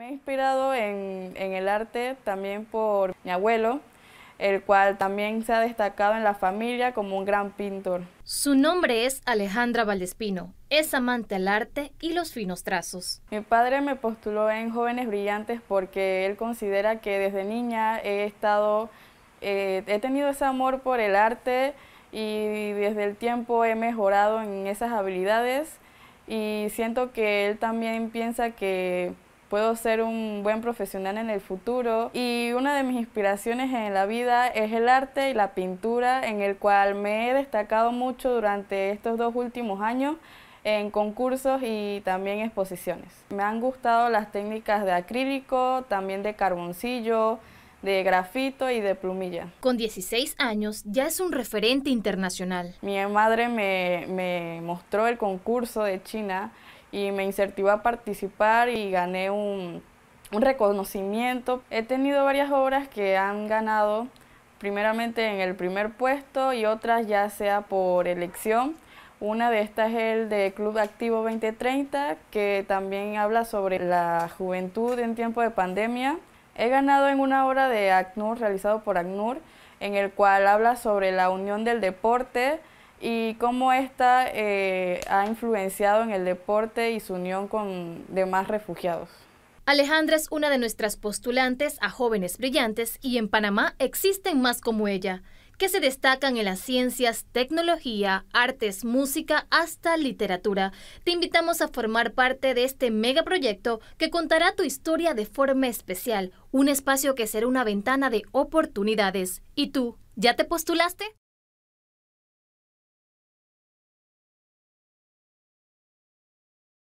Me he inspirado en, el arte también por mi abuelo, el cual también se ha destacado en la familia como un gran pintor. Su nombre es Alejandra Valdespino, es amante al arte y los finos trazos. Mi padre me postuló en Jóvenes Brillantes porque él considera que desde niña he estado, eh, he tenido ese amor por el arte y desde el tiempo he mejorado en esas habilidades y siento que él también piensa que puedo ser un buen profesional en el futuro. Y una de mis inspiraciones en la vida es el arte y la pintura, en el cual me he destacado mucho durante estos dos últimos años en concursos y también exposiciones. Me han gustado las técnicas de acrílico, también de carboncillo, de grafito y de plumilla. Con 16 años ya es un referente internacional. Mi madre me, me mostró el concurso de China y me incentivó a participar y gané un, un reconocimiento. He tenido varias obras que han ganado primeramente en el primer puesto y otras ya sea por elección. Una de estas es el de Club Activo 2030, que también habla sobre la juventud en tiempo de pandemia. He ganado en una obra de ACNUR, realizado por ACNUR, en el cual habla sobre la unión del deporte, y cómo esta eh, ha influenciado en el deporte y su unión con demás refugiados. Alejandra es una de nuestras postulantes a jóvenes brillantes y en Panamá existen más como ella, que se destacan en las ciencias, tecnología, artes, música hasta literatura. Te invitamos a formar parte de este megaproyecto que contará tu historia de forma especial, un espacio que será una ventana de oportunidades. ¿Y tú, ya te postulaste?